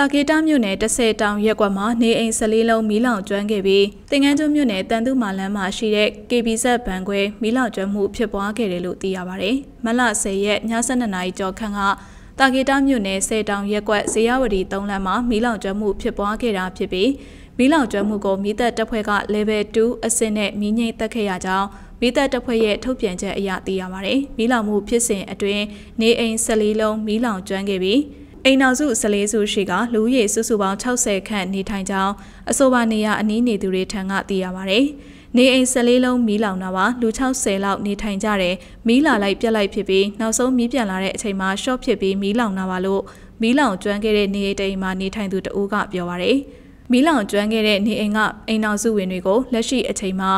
တာကေတာမြို့နယ်10တောင်ရက်ကွက်မှာနေအိမ်14လုံးမီးလောင်ကျွမ်းခဲ့ပြီးတင်ငန်းကျွန်းမြို့နယ်တန်တုမာလန်းမှာရှိတဲ့ KBZ ဘဏ်ခွဲမီးလောင်ကျွမ်းမှုဖြစ်ပွားခဲ့တယ်လို့သိရပါဗျ။မလ10ရက်ည7:00နာရီကျော်ခန့်ကတာကေတာမြို့နယ်10တောင်ရက်ကွက်ဇေယဝတီ3လမ်းမှာမီးလောင်ကျွမ်းမှုဖြစ်ပွားခဲ့တာဖြစ်ပြီးမီးလောင်ကျွမ်းမှုကိုမီးသက်တပ်ဖွဲ့က level 2အဆင့်နဲ့မီးငိမ့်တက်ခဲ့ရကြောင်းမီးသက်တပ်ဖွဲ့ရဲ့ထုတ်ပြန်ချက်အရသိရပါဗျ။မီးလောင်မှုဖြစ်စဉ်အတွင်းနေအိမ်14လုံးမီးလောင်ကျွမ်းခဲ့ပြီးအိမ်နောက်စု14စုရှိကလူဦးရေစုစုပေါင်း60ခန့်နေထိုင်ကြောင်းအဆိုပါနေရအနီးနေသူတွေထံကသိရပါဗျ။နေအိမ်14လုံးမီးလောင်တာပါလူ60လောက်နေထိုင်ကြတယ်မီးလာလိုက်ပြက်လိုက်ဖြစ်ပြီးနောက်ဆုံးမီးပြန်လာတဲ့အချိန်မှာ short ဖြစ်ပြီးမီးလောင်တာပါလို့မီးလောင်ကျွမ်းခဲ့တဲ့နေအိမ်တိုင်မှာနေထိုင်သူတဦးကပြောပါရယ်မီးလောင်ကျွမ်းခဲ့တဲ့နေအိမ်ကအိမ်နောက်စုဝင်တွေကိုလက်ရှိအချိန်မှာ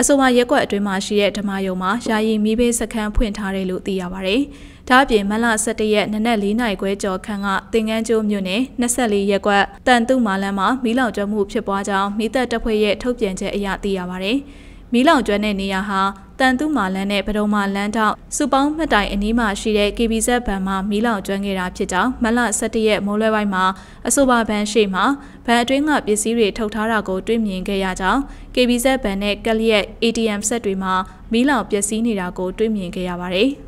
အဆိုပါရက်ကွက်အတွင်းမှာရှိတဲ့ဓမာယုံမှာယာယီမီးဘေးစခန်းဖွင့်ထားတယ်လို့သိရပါရယ်။ဒါ့အပြင်မလ17ရက်နနက်4နာရီခွဲကျော်ခန့်ကတင်ငန်းကျိုးမြို့နယ်24ရပ်ကွက်တန်တုမာလန်းမှာမီးလောင်ကျွမ်းမှုဖြစ်ပွားကြောင်းမိသက်တပ်ဖွဲ့ရဲ့ထုတ်ပြန်ချက်အရသိရပါဗျ။မီးလောင်ကျွမ်းတဲ့နေရာဟာတန်တုမာလန်းနဲ့ဗဒုံမာလန်းထောက်စုပေါင်းမှတ်တိုင်အနီးမှာရှိတဲ့ KBZ ဘဏ်မှာမီးလောင်ကျွမ်းခဲ့တာဖြစ်ကြောင်းမလ17ရက်မိုးလွဲပိုင်းမှာအဆိုပါဘဏ်ရှိမှဘဏ်အတွင်းကပစ္စည်းတွေထုတ်ထားတာကိုတွေ့မြင်ခဲ့ရကြောင်း KBZ ဘဏ်နဲ့ကလျက် ATM ဆက်တွေမှာမီးလောင်ပျက်စီးနေတာကိုတွေ့မြင်ခဲ့ရပါတယ်။